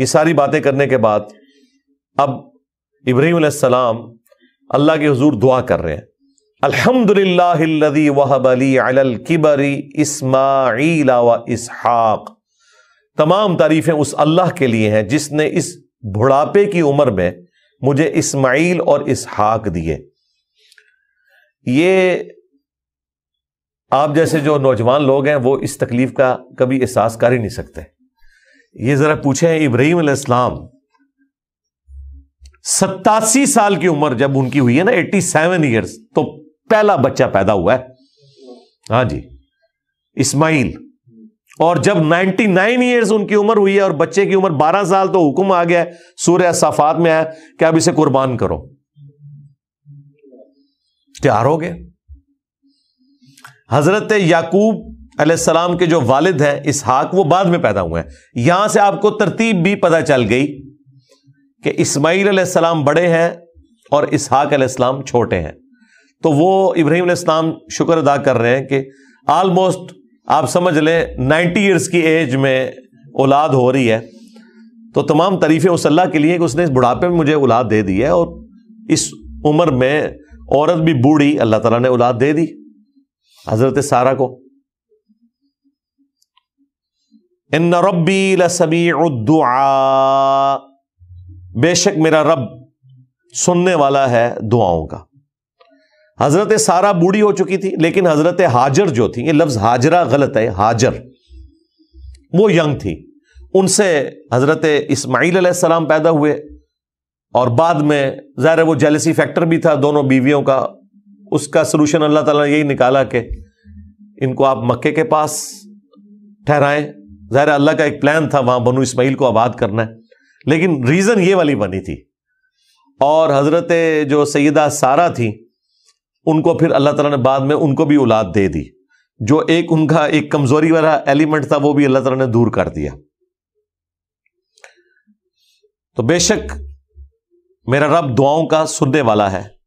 ये सारी बातें करने के बाद अब इब्राहिम सलाम अल्लाह के हजूर दुआ कर रहे हैं अल्हम्दुलिल्लाह वहबली अल किबरी इस्माईल व इसहाक तमाम तारीफ़ें उस अल्लाह के लिए हैं जिसने इस बुढ़ापे की उम्र में मुझे इस्माइल और इसहाक दिए ये आप जैसे जो नौजवान लोग हैं वो इस तकलीफ़ का कभी एहसास कर ही नहीं सकते ये जरा पूछे इब्राहिम इस्लाम सत्तासी साल की उम्र जब उनकी हुई है ना एट्टी सेवन ईयर्स तो पहला बच्चा पैदा हुआ है हाँ जी इस्माइल और जब नाइनटी नाइन ईयर्स उनकी उम्र हुई है और बच्चे की उम्र बारह साल तो हुक्म आ गया सूर्य साफात में आया कि अब इसे कुर्बान करो तैयार हो गए हजरत याकूब अलैहिस्सलाम के जो वालिद हैं इसहाक वो बाद में पैदा हुए हैं यहां से आपको तरतीब भी पता चल गई कि इस्माईल अलैहिस्सलाम बड़े हैं और इसहाक अलैहिस्सलाम छोटे हैं तो वो इब्राहिम अलैहिस्सलाम शुक्र अदा कर रहे हैं कि आलमोस्ट आप समझ लें नाइन्टी ईयर्स की एज में औलाद हो रही है तो तमाम तारीफ़ें उस अल्लाह के लिए कि उसने इस बुढ़ापे में मुझे औलाद दे दी है और इस उम्र में औरत भी बूढ़ी अल्लाह ताला ने औलाद दे दी हज़रत सारा को इन रबी लसबीदुआ बेशक मेरा रब सुनने वाला है दुआओं का हजरत सारा बूढ़ी हो चुकी थी लेकिन हजरत हाजर जो थी ये लफ्ज हाजरा गलत है हाजर वो यंग थी उनसे हजरत इस्माईल सलाम पैदा हुए और बाद में ज़ाहिर वो जेलसी फैक्टर भी था दोनों बीवियों का उसका सलूशन अल्लाह ताला ने यही निकाला कि इनको आप मक्के के पास ठहराएं ज़ाहिर अल्लाह का एक प्लान था वहाँ बनु इसमाइल को आबाद करना है लेकिन रीज़न ये वाली बनी थी और हज़रत जो सैदा सारा थी उनको फिर अल्लाह तला ने बाद में उनको भी औलाद दे दी जो एक उनका एक कमज़ोरी वाला एलिमेंट था वो भी अल्लाह तला ने दूर कर दिया तो बेशक मेरा रब दुआओं का सुनने वाला है